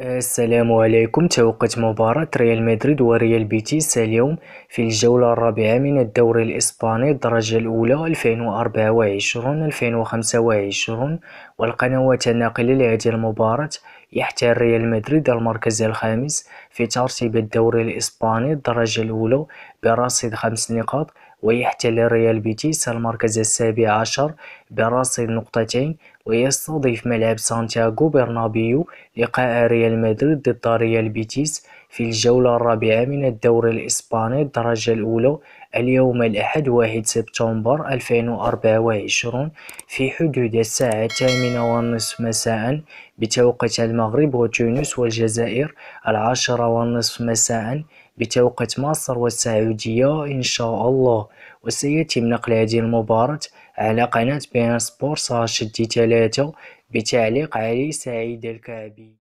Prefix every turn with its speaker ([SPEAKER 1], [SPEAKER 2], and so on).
[SPEAKER 1] السلام عليكم توقت مباراة ريال مدريد وريال بيتيس اليوم في الجولة الرابعة من الدوري الإسباني الدرجة الأولى 2024-2025 والقنوات الناقلة لهذه المباراة يحتل ريال مدريد المركز الخامس في ترتيب الدوري الإسباني الدرجة الأولى برصيد خمس نقاط ويحتل ريال بيتيس المركز السابع عشر برصيد نقطتين ويستضيف ملعب سانتياغو برنابيو لقاء ريال مدريد ضد ريال بيتيس في الجولة الرابعة من الدوري الإسباني الدرجة الأولى اليوم الأحد واحد سبتمبر 2024 في حدود الساعة الثامنة والنصف مساء بتوقيت المغرب وتونس والجزائر العاشرة والنصف مساء بتوقيت مصر والسعودية إن شاء الله وسيتم نقل هذه المباراة على قناة بين سبورت ثلاثة بتعليق علي سعيد الكعبي